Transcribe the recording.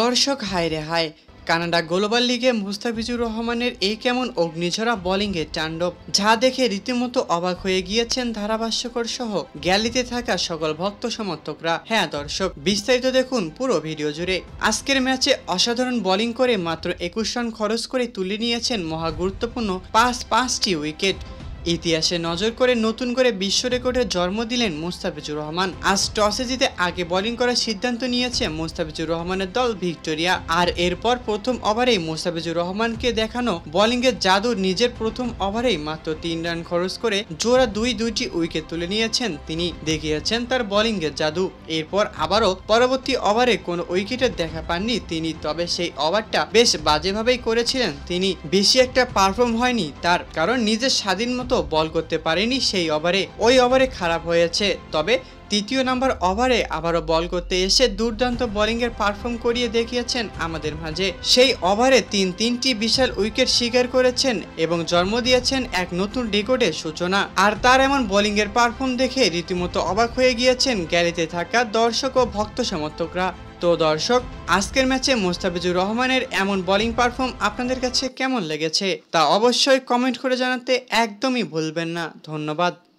দর্শক হায় রে হায় Canada global লিগে মুস্তাফিজুর রহমানের এই কেমন অগ্নিঝরা বোলিংয়ের তাণ্ডব যা দেখে রীতিমতো অবাক হয়ে গিয়েছেন ধারাভাষ্যকর সহ গ্যালিতে থাকা সকল ভক্ত সমর্থকরা হ্যাঁ দর্শক বিস্তারিত দেখুন পুরো ভিডিও জুড়ে আজকের ম্যাচে অসাধারণ বোলিং করে মাত্র একুশ রান খরচ করে তুলে নিয়েছেন মহা গুরুত্বপূর্ণ পাঁচ পাঁচটি উইকেট ইতিহাসে নজর করে নতুন করে বিশ্ব রেকর্ডের জন্ম দিলেন মুস্তাফিজুর রহমান আজ টসে জিতে আগে বোলিং করার সিদ্ধান্ত নিয়েছে মুস্তাফিজুর রহমানের দল ভিক্টোরিয়া আর এরপর প্রথম ওভারেই মুস্তাফিজুর রহমানকে দেখানো বোলিংয়ের জাদু নিজের প্রথম ওভারেই মাত্র তিন রান খরচ করে জোড়া দুই দুইটি উইকেট তুলে নিয়েছেন তিনি দেখিয়েছেন তার বোলিংয়ের জাদু এরপর আবারও পরবর্তী ওভারে কোনো উইকেটের দেখা পাননি তিনি তবে সেই ওভারটা বেশ বাজেভাবেই করেছিলেন তিনি বেশি একটা পারফর্ম হয়নি তার কারণ নিজের স্বাধীন মতো বল করতে পারেনি সেই ওভারে ওই ওভারে খারাপ হয়েছে তবে তৃতীয় নম্বর ওভারে আবারও বল করতে এসে দুর্দান্ত বোলিংয়ের পারফর্ম করিয়ে দেখিয়েছেন আমাদের মাঝে সেই ওভারে তিন তিনটি বিশাল উইকেট শিকার করেছেন এবং জন্ম দিয়েছেন এক নতুন রেকর্ডের সূচনা আর তার এমন বোলিংয়ের পারফর্ম দেখে রীতিমতো অবাক হয়ে গিয়েছেন গ্যালিতে থাকা দর্শক ও ভক্ত সমর্থকরা তো দর্শক আজকের ম্যাচে মোস্তাফিজুর রহমানের এমন বোলিং পারফর্ম আপনাদের কাছে কেমন লেগেছে তা অবশ্যই কমেন্ট করে জানাতে একদমই ভুলবেন না ধন্যবাদ